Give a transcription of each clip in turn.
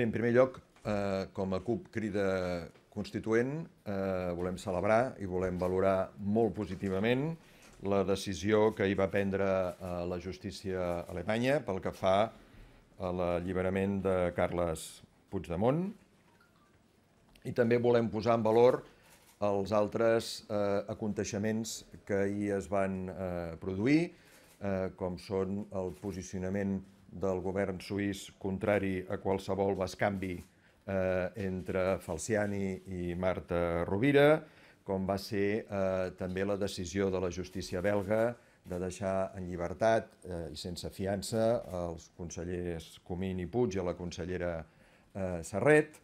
Bé, en primer lloc, eh, com a CUP crida constituent, eh, volem celebrar i volem valorar molt positivament la decisió que hi va prendre eh, la justícia alemanya pel que fa a l'alliberament de Carles Puigdemont i també volem posar en valor els altres eh, aconteixements que hi es van eh, produir, eh, com són el posicionament del govern suís contrari a qualsevol bescanvi eh, entre Falciani i Marta Rovira, com va ser eh, també la decisió de la justícia belga de deixar en llibertat eh, i sense fiança els consellers Comín i Puig i la consellera eh, Serret,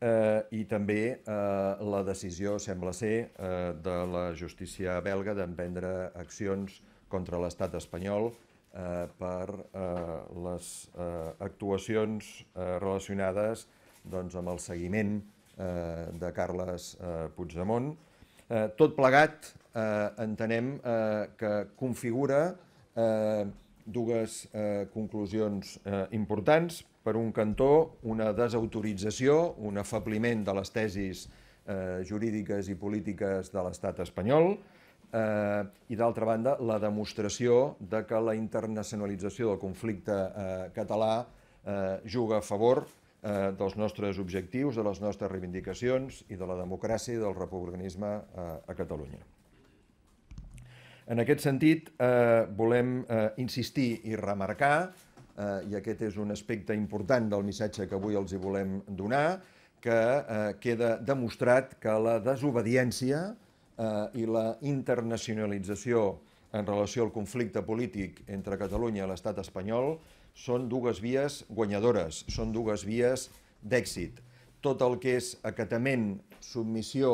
eh, i també eh, la decisió, sembla ser, eh, de la justícia belga d'emprendre accions contra l'estat espanyol eh, per eh, les eh, actuacions eh, relacionades doncs, amb el seguiment eh, de Carles eh, Puigdemont. Eh, tot plegat eh, entenem eh, que configura eh, dues eh, conclusions eh, importants. Per un cantó, una desautorització, un afabliment de les tesis eh, jurídiques i polítiques de l'estat espanyol, eh, i d'altra banda la demostració de que la internacionalització del conflicte eh, català eh, juga a favor eh, dels nostres objectius, de les nostres reivindicacions i de la democràcia i del republicanisme eh, a Catalunya. En aquest sentit, eh, volem eh, insistir i remarcar, eh, i aquest és un aspecte important del missatge que avui els hi volem donar, que eh, queda demostrat que la desobediència eh, eh, i la internacionalització en relació al conflicte polític entre Catalunya i l'estat espanyol són dues vies guanyadores, són dues vies d'èxit. Tot el que és acatament, submissió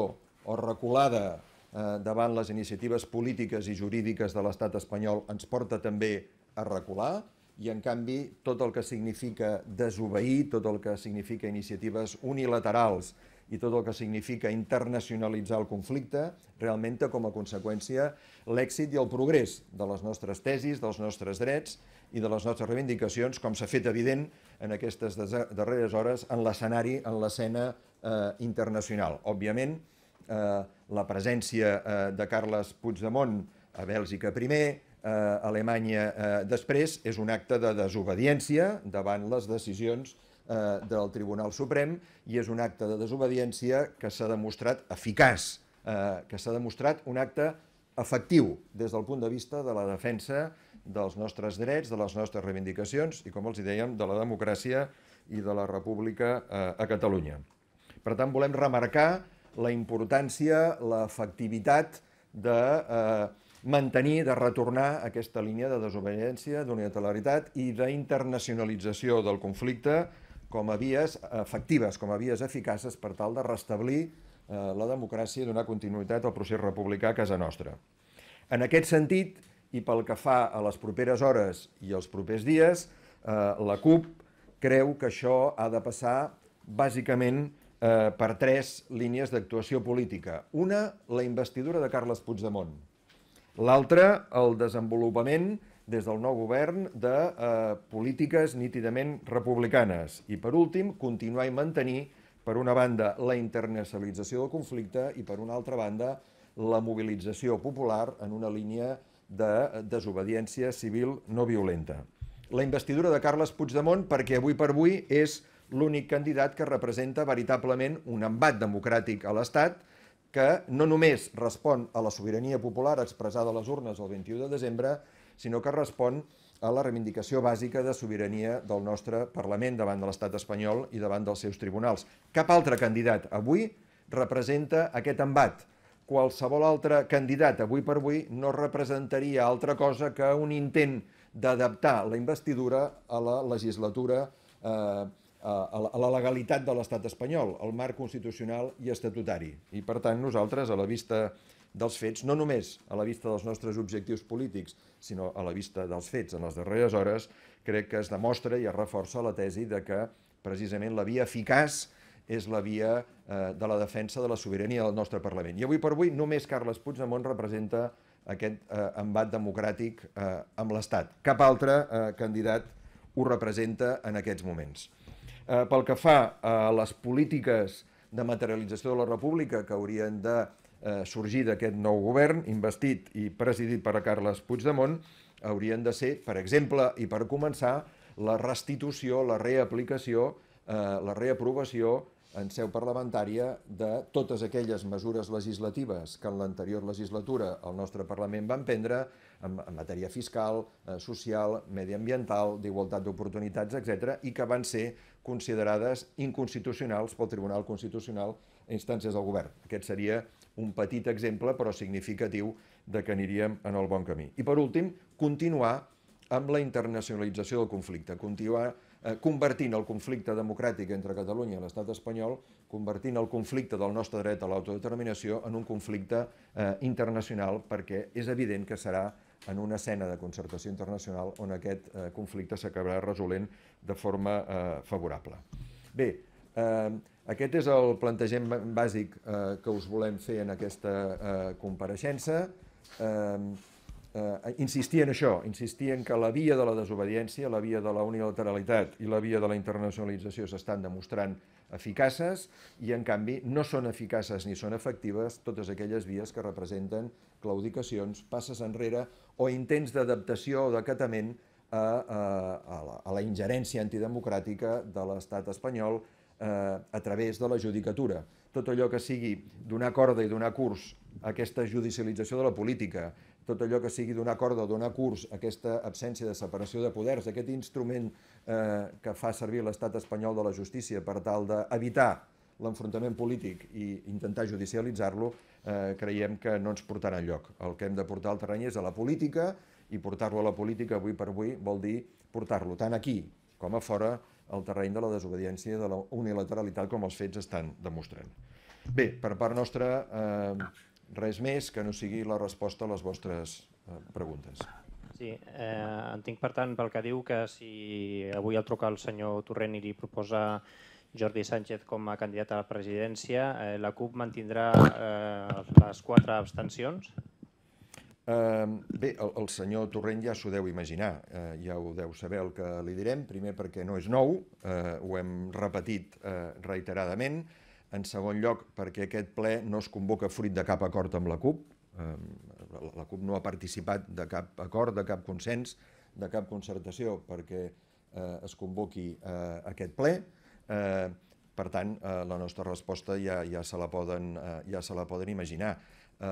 o reculada eh, davant les iniciatives polítiques i jurídiques de l'estat espanyol ens porta també a recular i, en canvi, tot el que significa desobeir, tot el que significa iniciatives unilaterals i tot el que significa internacionalitzar el conflicte, realment té com a conseqüència l'èxit i el progrés de les nostres tesis, dels nostres drets i de les nostres reivindicacions, com s'ha fet evident en aquestes darreres hores en l'escenari, en l'escena eh, internacional. Òbviament, eh, la presència eh, de Carles Puigdemont a Bèlgica primer, eh, Alemanya eh, després, és un acte de desobediència davant les decisions eh, del Tribunal Suprem i és un acte de desobediència que s'ha demostrat eficaç, eh, que s'ha demostrat un acte efectiu des del punt de vista de la defensa dels nostres drets, de les nostres reivindicacions i, com els dèiem, de la democràcia i de la república eh, a Catalunya. Per tant, volem remarcar la importància, l'efectivitat de eh, mantenir, de retornar aquesta línia de desobediència, d'unilateralitat i d'internacionalització del conflicte com a vies efectives, com a vies eficaces per tal de restablir eh, la democràcia i donar continuïtat al procés republicà a casa nostra. En aquest sentit, i pel que fa a les properes hores i els propers dies, eh, la CUP creu que això ha de passar bàsicament eh, per tres línies d'actuació política. Una, la investidura de Carles Puigdemont. L'altra, el desenvolupament des del nou govern de eh, polítiques nítidament republicanes. I per últim, continuar i mantenir, per una banda, la internacionalització del conflicte i per una altra banda, la mobilització popular en una línia de desobediència civil no violenta. La investidura de Carles Puigdemont, perquè avui per avui és l'únic candidat que representa veritablement un embat democràtic a l'Estat, que no només respon a la sobirania popular expressada a les urnes el 21 de desembre, sinó que respon a la reivindicació bàsica de sobirania del nostre Parlament davant de l'estat espanyol i davant dels seus tribunals. Cap altre candidat avui representa aquest embat. Qualsevol altre candidat avui per avui no representaria altra cosa que un intent d'adaptar la investidura a la legislatura eh, a la legalitat de l'estat espanyol, al marc constitucional i estatutari. I, per tant, nosaltres, a la vista dels fets, no només a la vista dels nostres objectius polítics, sinó a la vista dels fets en les darreres hores, crec que es demostra i es reforça la tesi de que precisament la via eficaç és la via eh, de la defensa de la sobirania del nostre Parlament. I avui per avui només Carles Puigdemont representa aquest eh, embat democràtic eh, amb l'Estat. Cap altre eh, candidat ho representa en aquests moments. Eh, pel que fa a les polítiques de materialització de la república que haurien de Eh, sorgir d'aquest nou govern, investit i presidit per a Carles Puigdemont, haurien de ser, per exemple, i per començar, la restitució, la reaplicació, eh, la reaprovació en seu parlamentària de totes aquelles mesures legislatives que en l'anterior legislatura el nostre Parlament va emprendre en, en matèria fiscal, eh, social, mediambiental, d'igualtat d'oportunitats, etc., i que van ser considerades inconstitucionals pel Tribunal Constitucional a instàncies del govern. Aquest seria un petit exemple, però significatiu, de que aniríem en el bon camí. I per últim, continuar amb la internacionalització del conflicte, continuar eh, convertint el conflicte democràtic entre Catalunya i l'estat espanyol, convertint el conflicte del nostre dret a l'autodeterminació en un conflicte eh, internacional, perquè és evident que serà en una escena de concertació internacional on aquest eh, conflicte s'acabarà resolent de forma eh, favorable. Bé, eh, aquest és el plantejament bàsic eh, que us volem fer en aquesta eh, compareixença. Eh, eh, insistir en això, insistir en que la via de la desobediència, la via de la unilateralitat i la via de la internacionalització s'estan demostrant eficaces i, en canvi, no són eficaces ni són efectives totes aquelles vies que representen claudicacions, passes enrere o intents d'adaptació o d'acatament a, a, a, la, a la ingerència antidemocràtica de l'estat espanyol eh, a través de la judicatura. Tot allò que sigui donar corda i donar curs a aquesta judicialització de la política, tot allò que sigui donar corda o donar curs a aquesta absència de separació de poders, aquest instrument eh, que fa servir l'estat espanyol de la justícia per tal d'evitar l'enfrontament polític i intentar judicialitzar-lo, eh, creiem que no ens portarà lloc. El que hem de portar al terreny és a la política, i portar-lo a la política avui per avui vol dir portar-lo tant aquí com a fora el terreny de la desobediència de la unilateralitat com els fets estan demostrant. Bé, per part nostra, eh, res més que no sigui la resposta a les vostres eh, preguntes. Sí, eh, entenc per tant pel que diu que si avui el truca el senyor Torrent i li proposa Jordi Sánchez com a candidat a la presidència, eh, la CUP mantindrà eh, les quatre abstencions? Bé, el, el senyor Torrent ja s'ho deu imaginar, eh, ja ho deu saber el que li direm, primer perquè no és nou, eh, ho hem repetit eh, reiteradament, en segon lloc perquè aquest ple no es convoca fruit de cap acord amb la CUP, eh, la CUP no ha participat de cap acord, de cap consens, de cap concertació perquè eh, es convoqui eh, aquest ple, eh, per tant, eh, la nostra resposta ja, ja, se la poden, eh, ja se la poden imaginar. Eh,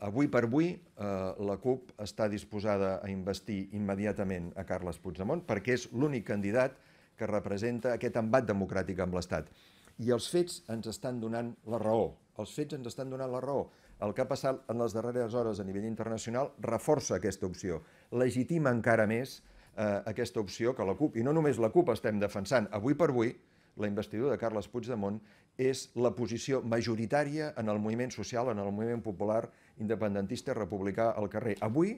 avui per avui eh, la CUP està disposada a investir immediatament a Carles Puigdemont perquè és l'únic candidat que representa aquest embat democràtic amb l'Estat. I els fets ens estan donant la raó. Els fets ens estan donant la raó. El que ha passat en les darreres hores a nivell internacional reforça aquesta opció, legitima encara més eh, aquesta opció que la CUP, i no només la CUP estem defensant, avui per avui, la investidura de Carles Puigdemont és la posició majoritària en el moviment social, en el moviment popular independentista republicà al carrer. Avui,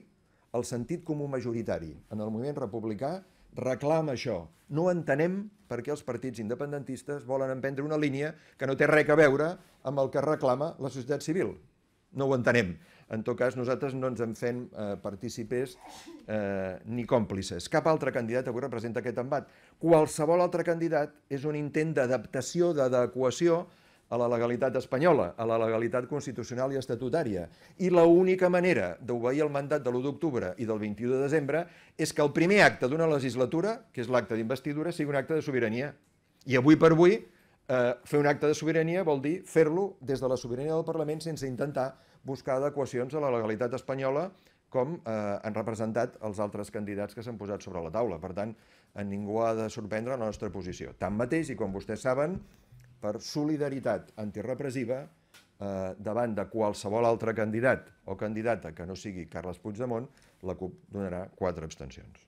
el sentit comú majoritari en el moviment republicà reclama això. No entenem per què els partits independentistes volen emprendre una línia que no té res a veure amb el que reclama la societat civil. No ho entenem. En tot cas, nosaltres no ens en fem eh, partícipes eh, ni còmplices. Cap altre candidat avui representa aquest embat. Qualsevol altre candidat és un intent d'adaptació, d'adequació a la legalitat espanyola, a la legalitat constitucional i estatutària. I l'única manera d'obeir el mandat de l'1 d'octubre i del 21 de desembre és que el primer acte d'una legislatura, que és l'acte d'investidura, sigui un acte de sobirania. I avui per avui, eh, fer un acte de sobirania vol dir fer-lo des de la sobirania del Parlament sense intentar buscar adequacions a la legalitat espanyola com eh, han representat els altres candidats que s'han posat sobre la taula. Per tant, a ningú ha de sorprendre la nostra posició. Tanmateix, i com vostès saben, per solidaritat antirepressiva, eh, davant de qualsevol altre candidat o candidata que no sigui Carles Puigdemont, la CUP donarà quatre abstencions.